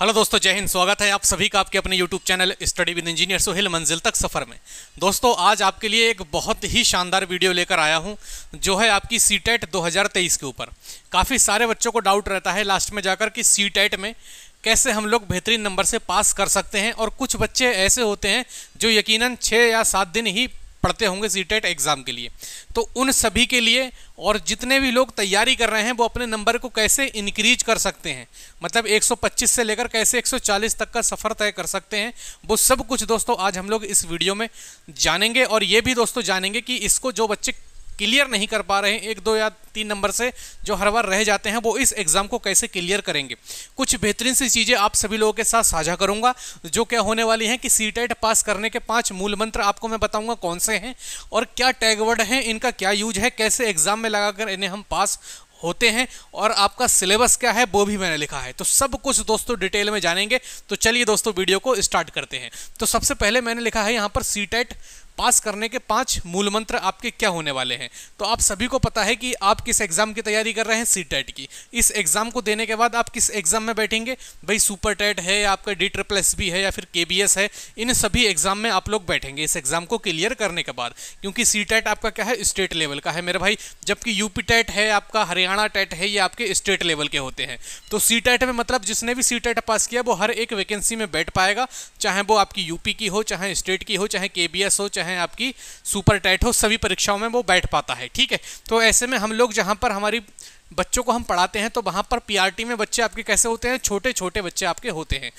hello दोस्तों जय हिंद स्वागत है आप सभी का आपके अपने YouTube channel study with engineer Sohel मंजिल तक सफ़र में दोस्तों आज आपके लिए एक बहुत ही शानदार वीडियो लेकर आया हूं जो है आपकी सी टेट e दो के ऊपर काफ़ी सारे बच्चों को डाउट रहता है लास्ट में जाकर कि सी टेट e में कैसे हम लोग बेहतरीन नंबर से पास कर सकते हैं और कुछ बच्चे ऐसे होते हैं जो यकीनन छः या सात दिन ही पढ़ते होंगे सी टेट एग्ज़ाम के लिए तो उन सभी के लिए और जितने भी लोग तैयारी कर रहे हैं वो अपने नंबर को कैसे इनक्रीज कर सकते हैं मतलब 125 से लेकर कैसे 140 तक का सफ़र तय कर सकते हैं वो सब कुछ दोस्तों आज हम लोग इस वीडियो में जानेंगे और ये भी दोस्तों जानेंगे कि इसको जो बच्चे क्लियर नहीं कर पा रहे हैं एक दो या तीन नंबर से जो हर बार रह जाते हैं वो इस एग्ज़ाम को कैसे क्लियर करेंगे कुछ बेहतरीन सी चीज़ें आप सभी लोगों के साथ साझा करूंगा जो क्या होने वाली हैं कि सी e पास करने के पांच मूल मंत्र आपको मैं बताऊंगा कौन से हैं और क्या टैगवर्ड वर्ड हैं इनका क्या यूज है कैसे एग्ज़ाम में लगाकर इन्हें हम पास होते हैं और आपका सिलेबस क्या है वो भी मैंने लिखा है तो सब कुछ दोस्तों डिटेल में जानेंगे तो चलिए दोस्तों वीडियो को स्टार्ट करते हैं तो सबसे पहले मैंने लिखा है यहाँ पर सी पास करने के पांच मूल मंत्र आपके क्या होने वाले हैं तो आप सभी को पता है कि आप किस एग्ज़ाम की तैयारी कर रहे हैं सी टेट e की इस एग्ज़ाम को देने के बाद आप किस एग्ज़ाम में बैठेंगे भाई सुपर टेट e है या आपका डी ट्रिपल एस बी है या फिर के बी एस है इन सभी एग्ज़ाम में आप लोग बैठेंगे इस एग्ज़ाम को क्लियर करने के बाद क्योंकि सी टेट e आपका क्या है स्टेट लेवल का है मेरे भाई जबकि यूपी टेट है आपका हरियाणा टेट है ये आपके स्टेट लेवल के होते हैं तो सी टेट में मतलब जिसने भी सी टेट पास किया वो हर एक वैकेंसी में बैठ पाएगा चाहे वो आपकी यूपी की हो चाहे स्टेट की हो चाहे के बी एस हो चाहे हैं आपकी सुपर टाइट हो सभी परीक्षाओं में वो बैठ पाता है ठीक है तो ऐसे में हम लोग जहाँ पर हमारी बच्चों को हम पढ़ाते हैं तो वहाँ पर पी में बच्चे आपके कैसे होते हैं छोटे छोटे बच्चे आपके होते हैं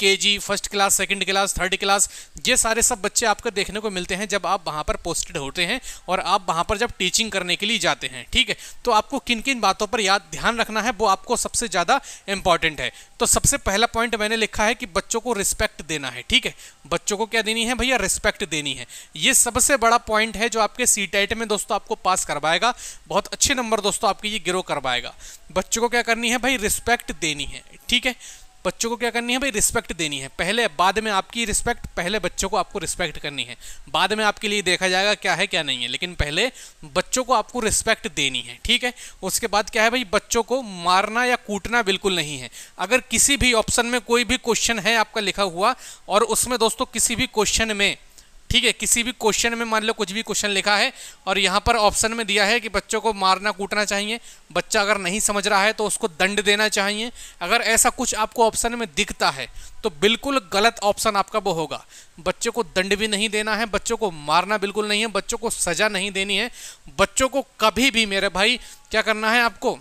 K G first class second class third class ये सारे सब बच्चे आपको देखने को मिलते हैं जब आप वहाँ पर पोस्टेड होते हैं और आप वहाँ पर जब टीचिंग करने के लिए जाते हैं ठीक है तो आपको किन किन बातों पर याद ध्यान रखना है वो आपको सबसे ज़्यादा इंपॉर्टेंट है तो सबसे पहला पॉइंट मैंने लिखा है कि बच्चों को रिस्पेक्ट देना है ठीक है बच्चों को क्या देनी है भैया रिस्पेक्ट देनी है ये सबसे बड़ा पॉइंट है जो आपके सी में दोस्तों आपको पास करवाएगा बहुत अच्छे नंबर दोस्तों आपके ये ग्रो करवाएगा बच्चों को क्या करनी है भाई रिस्पेक्ट देनी है ठीक है बच्चों को क्या करनी है भाई रिस्पेक्ट देनी है पहले बाद में आपकी रिस्पेक्ट पहले बच्चों को आपको रिस्पेक्ट करनी है बाद में आपके लिए देखा जाएगा क्या है क्या नहीं है लेकिन पहले बच्चों को आपको रिस्पेक्ट देनी है ठीक है उसके बाद क्या है भाई बच्चों को मारना या कूटना बिल्कुल नहीं है अगर किसी भी ऑप्शन में कोई भी क्वेश्चन है आपका लिखा हुआ और उसमें दोस्तों किसी भी क्वेश्चन में ठीक है किसी भी क्वेश्चन में मान लो कुछ भी क्वेश्चन लिखा है और यहाँ पर ऑप्शन में दिया है कि बच्चों को मारना कूटना चाहिए बच्चा अगर नहीं समझ रहा है तो उसको दंड देना चाहिए अगर ऐसा कुछ आपको ऑप्शन में दिखता है तो बिल्कुल गलत ऑप्शन आपका वो होगा बच्चों को दंड भी नहीं देना है बच्चों को मारना बिल्कुल नहीं है बच्चों को सज़ा नहीं देनी है बच्चों को कभी भी मेरे भाई क्या करना है आपको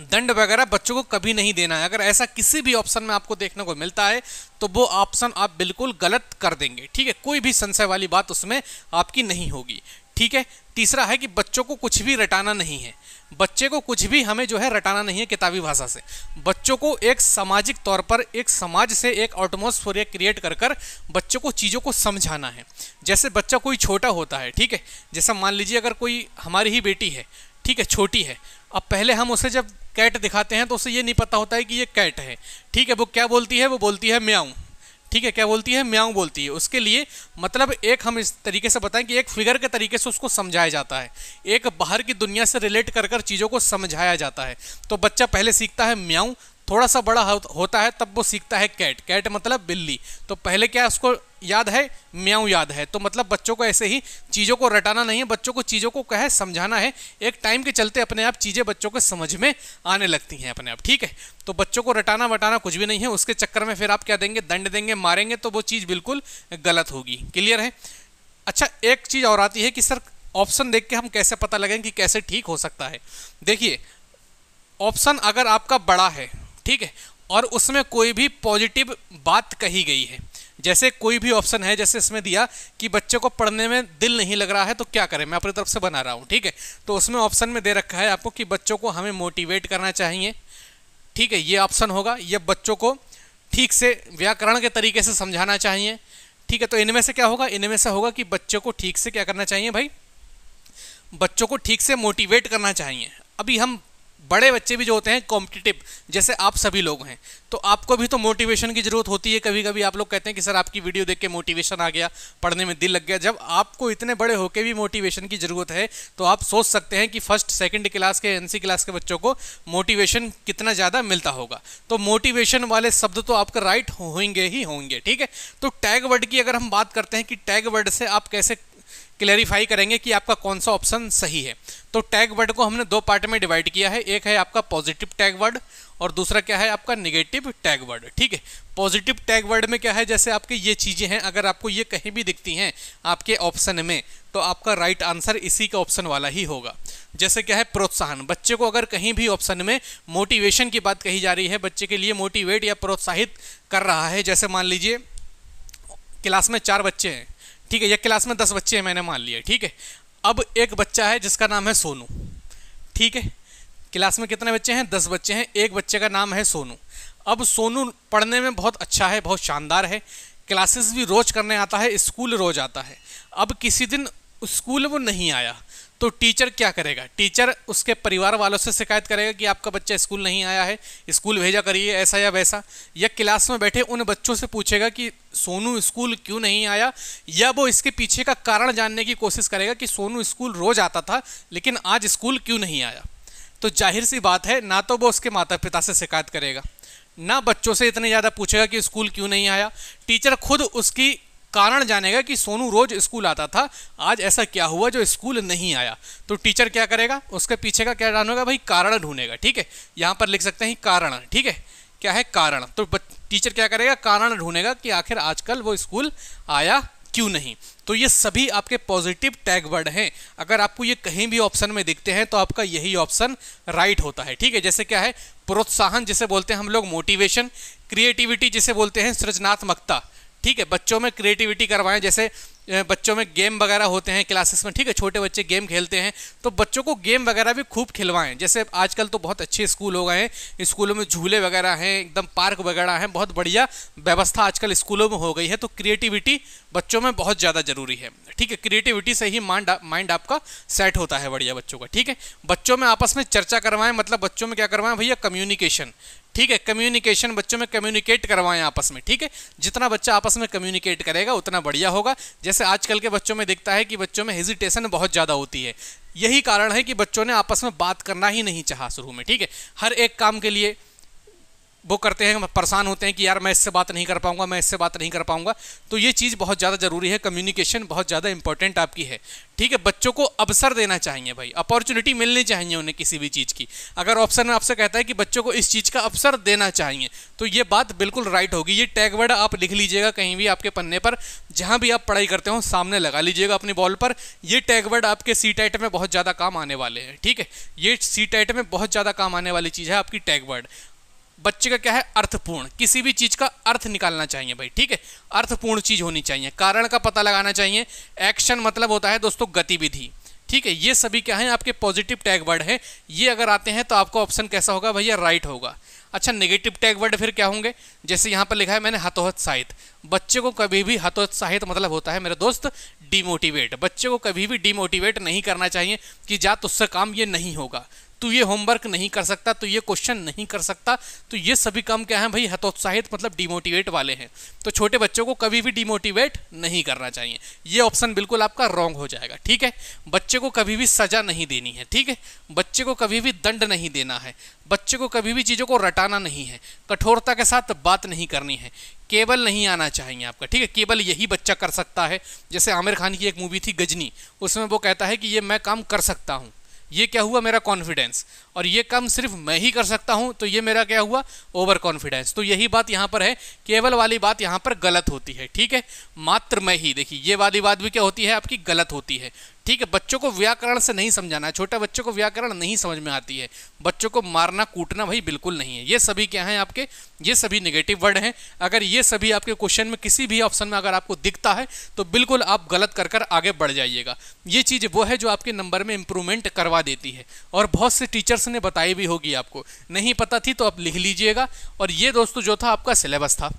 दंड वगैरह बच्चों को कभी नहीं देना है अगर ऐसा किसी भी ऑप्शन में आपको देखने को मिलता है तो वो ऑप्शन आप बिल्कुल गलत कर देंगे ठीक है कोई भी संशय वाली बात उसमें आपकी नहीं होगी ठीक है तीसरा है कि बच्चों को कुछ भी रटाना नहीं है बच्चे को कुछ भी हमें जो है रटाना नहीं है किताबी भाषा से बच्चों को एक सामाजिक तौर पर एक समाज से एक ऑटमोसफोरिया क्रिएट कर कर बच्चों को चीज़ों को समझाना है जैसे बच्चा कोई छोटा होता है ठीक है जैसा मान लीजिए अगर कोई हमारी ही बेटी है ठीक है छोटी है अब पहले हम उसे जब कैट दिखाते हैं तो उसे ये नहीं पता होता है कि ये कैट है ठीक है वो क्या बोलती है वो बोलती है म्याऊँ ठीक है क्या बोलती है म्याऊँ बोलती है उसके लिए मतलब एक हम इस तरीके से बताएं कि एक फिगर के तरीके से उसको समझाया जाता है एक बाहर की दुनिया से रिलेट कर कर चीज़ों को समझाया जाता है तो बच्चा पहले सीखता है म्याऊँ थोड़ा सा बड़ा होता है तब वो सीखता है कैट कैट मतलब बिल्ली तो पहले क्या उसको याद है म्याऊ याद है तो मतलब बच्चों को ऐसे ही चीज़ों को रटाना नहीं है बच्चों को चीज़ों को कहे समझाना है एक टाइम के चलते अपने आप चीज़ें बच्चों को समझ में आने लगती हैं अपने आप ठीक है तो बच्चों को रटाना वटाना कुछ भी नहीं है उसके चक्कर में फिर आप क्या देंगे दंड देंगे मारेंगे तो वो चीज़ बिल्कुल गलत होगी क्लियर है अच्छा एक चीज़ और आती है कि सर ऑप्शन देख के हम कैसे पता लगें कि कैसे ठीक हो सकता है देखिए ऑप्शन अगर आपका बड़ा है ठीक है और उसमें कोई भी पॉजिटिव बात कही गई है जैसे कोई भी ऑप्शन है जैसे इसमें दिया कि बच्चे को पढ़ने में दिल नहीं लग रहा है तो क्या करें मैं अपनी तरफ से बना रहा हूँ ठीक है तो उसमें ऑप्शन में दे रखा है आपको कि बच्चों को हमें मोटिवेट करना चाहिए ठीक है ये ऑप्शन होगा ये बच्चों को ठीक से व्याकरण के तरीके से समझाना चाहिए ठीक है तो इनमें से क्या होगा इनमें से होगा कि बच्चों को ठीक से क्या करना चाहिए भाई बच्चों को ठीक से मोटिवेट करना चाहिए अभी हम बड़े बच्चे भी जो होते हैं कॉम्पिटिटिव जैसे आप सभी लोग हैं तो आपको भी तो मोटिवेशन की ज़रूरत होती है कभी कभी आप लोग कहते हैं कि सर आपकी वीडियो देख के मोटिवेशन आ गया पढ़ने में दिल लग गया जब आपको इतने बड़े होकर भी मोटिवेशन की ज़रूरत है तो आप सोच सकते हैं कि फर्स्ट सेकेंड क्लास के एन क्लास के बच्चों को मोटिवेशन कितना ज़्यादा मिलता होगा तो मोटिवेशन वाले शब्द तो आपका राइट होंगे ही होंगे ठीक है तो टैग वर्ड की अगर हम बात करते हैं कि टैग वर्ड से आप कैसे क्लैरिफाई करेंगे कि आपका कौन सा ऑप्शन सही है तो टैग वर्ड को हमने दो पार्ट में डिवाइड किया है एक है आपका पॉजिटिव टैग वर्ड और दूसरा क्या है आपका नेगेटिव टैग वर्ड ठीक है पॉजिटिव टैग वर्ड में क्या है जैसे आपकी ये चीज़ें हैं अगर आपको ये कहीं भी दिखती हैं आपके ऑप्शन में तो आपका राइट right आंसर इसी का ऑप्शन वाला ही होगा जैसे क्या है प्रोत्साहन बच्चे को अगर कहीं भी ऑप्शन में मोटिवेशन की बात कही जा रही है बच्चे के लिए मोटिवेट या प्रोत्साहित कर रहा है जैसे मान लीजिए क्लास में चार बच्चे हैं ठीक है यह क्लास में दस बच्चे हैं मैंने मान लिया ठीक है अब एक बच्चा है जिसका नाम है सोनू ठीक है क्लास में कितने बच्चे हैं दस बच्चे हैं एक बच्चे का नाम है सोनू अब सोनू पढ़ने में बहुत अच्छा है बहुत शानदार है क्लासेस भी रोज़ करने आता है स्कूल रोज़ आता है अब किसी दिन स्कूल वो नहीं आया तो टीचर क्या करेगा टीचर उसके परिवार वालों से शिकायत करेगा कि आपका बच्चा स्कूल नहीं आया है स्कूल भेजा करिए ऐसा या वैसा या क्लास में बैठे उन बच्चों से पूछेगा कि सोनू स्कूल क्यों नहीं आया या वो इसके पीछे का कारण जानने की कोशिश करेगा कि सोनू स्कूल रोज़ आता था लेकिन आज स्कूल क्यों नहीं आया तो जाहिर सी बात है ना तो वो उसके माता पिता से शिकायत करेगा ना बच्चों से इतने ज़्यादा पूछेगा कि स्कूल क्यों नहीं आया टीचर खुद उसकी कारण जानेगा कि सोनू रोज स्कूल आता था आज ऐसा क्या हुआ जो स्कूल नहीं आया तो टीचर क्या करेगा उसके पीछे का क्या जानोगा भाई कारण ढूंढेगा ठीक है यहाँ पर लिख सकते हैं कारण ठीक है क्या है कारण तो टीचर क्या करेगा कारण ढूंढेगा कि आखिर आजकल वो स्कूल आया क्यों नहीं तो ये सभी आपके पॉजिटिव टैग वर्ड हैं अगर आपको ये कहीं भी ऑप्शन में दिखते हैं तो आपका यही ऑप्शन राइट होता है ठीक है जैसे क्या है प्रोत्साहन जिसे बोलते हैं हम लोग मोटिवेशन क्रिएटिविटी जिसे बोलते हैं सृजनात्मकता ठीक है बच्चों में क्रिएटिविटी करवाएं जैसे बच्चों में गेम वगैरह होते हैं क्लासेस में ठीक है छोटे बच्चे गेम खेलते हैं तो बच्चों को गेम वगैरह भी खूब खिलवाएं जैसे आजकल तो बहुत अच्छे स्कूल हो गए हैं स्कूलों में झूले वगैरह हैं एकदम पार्क वगैरह हैं बहुत बढ़िया व्यवस्था आजकल स्कूलों में हो गई है तो क्रिएटिविटी बच्चों में बहुत ज़्यादा जरूरी है ठीक है क्रिएटिविटी से ही माइंड माइंड आपका सेट होता है बढ़िया बच्चों का ठीक है बच्चों में आपस में चर्चा करवाएं मतलब बच्चों में क्या करवाएं भैया कम्युनिकेशन ठीक है कम्युनिकेशन बच्चों में कम्युनिकेट करवाएं आपस में ठीक है जितना बच्चा आपस में कम्युनिकेट करेगा उतना बढ़िया होगा जैसे आजकल के बच्चों में दिखता है कि बच्चों में हेजिटेशन बहुत ज़्यादा होती है यही कारण है कि बच्चों ने आपस में बात करना ही नहीं चाहा शुरू में ठीक है हर एक काम के लिए वो करते हैं परेशान होते हैं कि यार मैं इससे बात नहीं कर पाऊंगा मैं इससे बात नहीं कर पाऊंगा तो ये चीज़ बहुत ज़्यादा ज़रूरी है कम्युनिकेशन बहुत ज़्यादा इंपॉर्टेंट आपकी है ठीक है बच्चों को अवसर देना चाहिए भाई अपॉर्चुनिटी मिलनी चाहिए उन्हें किसी भी चीज़ की अगर ऑप्शन में आपसे कहता है कि बच्चों को इस चीज़ का अवसर देना चाहिए तो ये बात बिल्कुल राइट होगी ये टैगवर्ड आप लिख लीजिएगा कहीं भी आपके पन्ने पर जहाँ भी आप पढ़ाई करते हो सामने लगा लीजिएगा अपनी बॉल पर ये टैगवर्ड आपके सी टाइट में बहुत ज़्यादा काम आने वाले हैं ठीक है ये सी टाइट में बहुत ज़्यादा काम आने वाली चीज़ है आपकी टैगवर्ड बच्चे का क्या है अर्थपूर्ण किसी भी चीज़ का अर्थ निकालना चाहिए भाई ठीक है अर्थपूर्ण चीज़ होनी चाहिए कारण का पता लगाना चाहिए एक्शन मतलब होता है दोस्तों गतिविधि ठीक है ये सभी क्या है आपके पॉजिटिव टैग वर्ड है ये अगर आते हैं तो आपका ऑप्शन कैसा होगा भैया राइट होगा अच्छा नेगेटिव टैग वर्ड फिर क्या होंगे जैसे यहाँ पर लिखा है मैंने हतोत्साहित बच्चे को कभी भी हतोत्साहित मतलब होता है मेरे दोस्त डीमोटिवेट बच्चे को कभी भी डीमोटिवेट नहीं करना चाहिए कि जा तुझसे काम ये नहीं होगा तू ये होमवर्क नहीं कर सकता तो ये क्वेश्चन नहीं कर सकता तो ये सभी काम क्या है भाई हतोत्साहित मतलब डिमोटिवेट वाले हैं तो छोटे बच्चों को कभी भी डिमोटिवेट नहीं करना चाहिए ये ऑप्शन बिल्कुल आपका रॉन्ग हो जाएगा ठीक है बच्चे को कभी भी सजा नहीं देनी है ठीक है बच्चे को कभी भी दंड नहीं देना है बच्चे को कभी भी चीज़ों को रटाना नहीं है कठोरता के साथ बात नहीं करनी है केबल नहीं आना चाहिए आपका ठीक है केबल यही बच्चा कर सकता है जैसे आमिर खान की एक मूवी थी गजनी उसमें वो कहता है कि ये मैं काम कर सकता हूँ ये क्या हुआ मेरा कॉन्फिडेंस और ये कम सिर्फ मैं ही कर सकता हूँ तो ये मेरा क्या हुआ ओवर कॉन्फिडेंस तो यही बात यहाँ पर है केवल वाली बात यहाँ पर गलत होती है ठीक है मात्र मैं ही देखिए ये वाली बात भी क्या होती है आपकी गलत होती है ठीक है बच्चों को व्याकरण से नहीं समझाना है छोटे बच्चों को व्याकरण नहीं समझ में आती है बच्चों को मारना कूटना भाई बिल्कुल नहीं है ये सभी क्या हैं आपके ये सभी नेगेटिव वर्ड हैं अगर ये सभी आपके क्वेश्चन में किसी भी ऑप्शन में अगर आपको दिखता है तो बिल्कुल आप गलत कर कर आगे बढ़ जाइएगा ये चीज़ वो है जो आपके नंबर में इंप्रूवमेंट करवा देती है और बहुत से टीचर्स ने बताई भी होगी आपको नहीं पता थी तो आप लिख लीजिएगा और ये दोस्तों जो था आपका सिलेबस था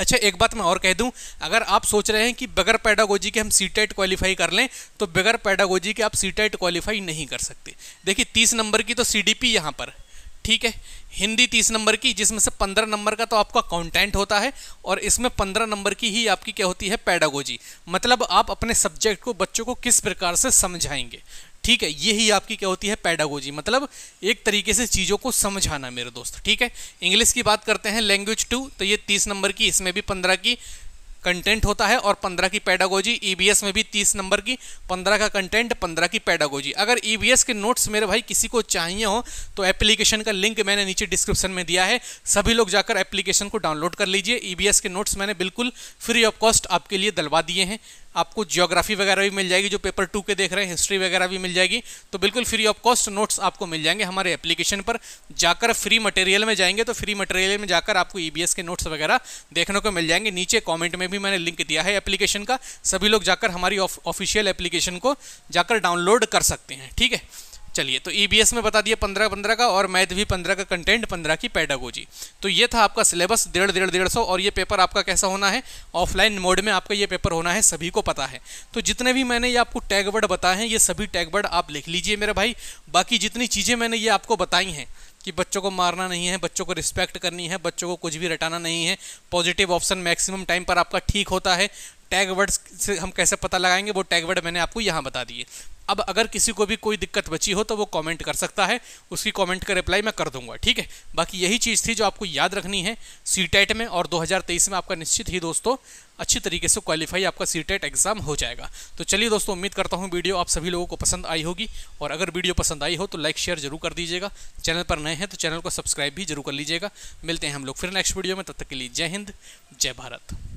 अच्छा एक बात मैं और कह दूं अगर आप सोच रहे हैं कि बगैर पैडागोजी के हम सी टेट क्वालिफाई कर लें तो बगैर पैडागोजी के आप सी टेट क्वालिफाई नहीं कर सकते देखिए तीस नंबर की तो सी डी पी यहाँ पर ठीक है हिंदी तीस नंबर की जिसमें से पंद्रह नंबर का तो आपका कंटेंट होता है और इसमें पंद्रह नंबर की ही आपकी क्या होती है पैडागोजी मतलब आप अपने सब्जेक्ट को बच्चों को किस प्रकार से समझाएंगे ठीक है यही आपकी क्या होती है पैडागोजी मतलब एक तरीके से चीज़ों को समझाना मेरे दोस्त ठीक है इंग्लिश की बात करते हैं लैंग्वेज टू तो ये तीस नंबर की इसमें भी पंद्रह की कंटेंट होता है और पंद्रह की पैडागोजी ईबीएस e में भी तीस नंबर की पंद्रह का कंटेंट पंद्रह की पैडागोजी अगर ईबीएस e के नोट्स मेरे भाई किसी को चाहिए हो तो एप्लीकेशन का लिंक मैंने नीचे डिस्क्रिप्शन में दिया है सभी लोग जाकर एप्लीकेशन को डाउनलोड कर लीजिए ईबीएस e के नोट्स मैंने बिल्कुल फ्री ऑफ कॉस्ट आपके लिए दलवा दिए हैं आपको जियोग्राफी वगैरह भी मिल जाएगी जो पेपर टू के देख रहे हैं हिस्ट्री वगैरह भी मिल जाएगी तो बिल्कुल फ्री ऑफ कॉस्ट नोट्स आपको मिल जाएंगे हमारे एप्लीकेशन पर जाकर फ्री मटेरियल में जाएंगे तो फ्री मटेरियल में जाकर आपको ई e के नोट्स वगैरह देखने को मिल जाएंगे नीचे कॉमेंट में भी मैंने लिंक दिया है एप्लीकेशन का सभी लोग जाकर हमारी ऑफिशियल एप्लीकेशन को जाकर डाउनलोड कर सकते हैं ठीक है चलिए तो ई e में बता दिया पंद्रह पंद्रह का और मैथ भी पंद्रह का कंटेंट पंद्रह की पैडागोजी तो ये था आपका सिलेबस डेढ़ डेढ़ डेढ़ सौ और ये पेपर आपका कैसा होना है ऑफलाइन मोड में आपका ये पेपर होना है सभी को पता है तो जितने भी मैंने ये आपको टैग वर्ड बताए हैं ये सभी टैग वर्ड आप लिख लीजिए मेरे भाई बाकी जितनी चीज़ें मैंने ये आपको बताई हैं कि बच्चों को मारना नहीं है बच्चों को रिस्पेक्ट करनी है बच्चों को कुछ भी रटाना नहीं है पॉजिटिव ऑप्शन मैक्सिमम टाइम पर आपका ठीक होता है टैग वर्ड्स से हम कैसे पता लगाएंगे वो टैग वर्ड मैंने आपको यहाँ बता दिए अब अगर किसी को भी कोई दिक्कत बची हो तो वो कमेंट कर सकता है उसकी कमेंट का रिप्लाई मैं कर दूंगा ठीक है बाकी यही चीज़ थी जो आपको याद रखनी है सी e में और 2023 में आपका निश्चित ही दोस्तों अच्छी तरीके से क्वालिफाई आपका सी एग्ज़ाम e हो जाएगा तो चलिए दोस्तों उम्मीद करता हूँ वीडियो आप सभी लोगों को पसंद आई होगी और अगर वीडियो पसंद आई हो तो लाइक शेयर जरूर कर दीजिएगा चैनल पर नए हैं तो चैनल को सब्सक्राइब भी जरूर कर लीजिएगा मिलते हैं हम लोग फिर नेक्स्ट वीडियो में तब तक के लिए जय हिंद जय भारत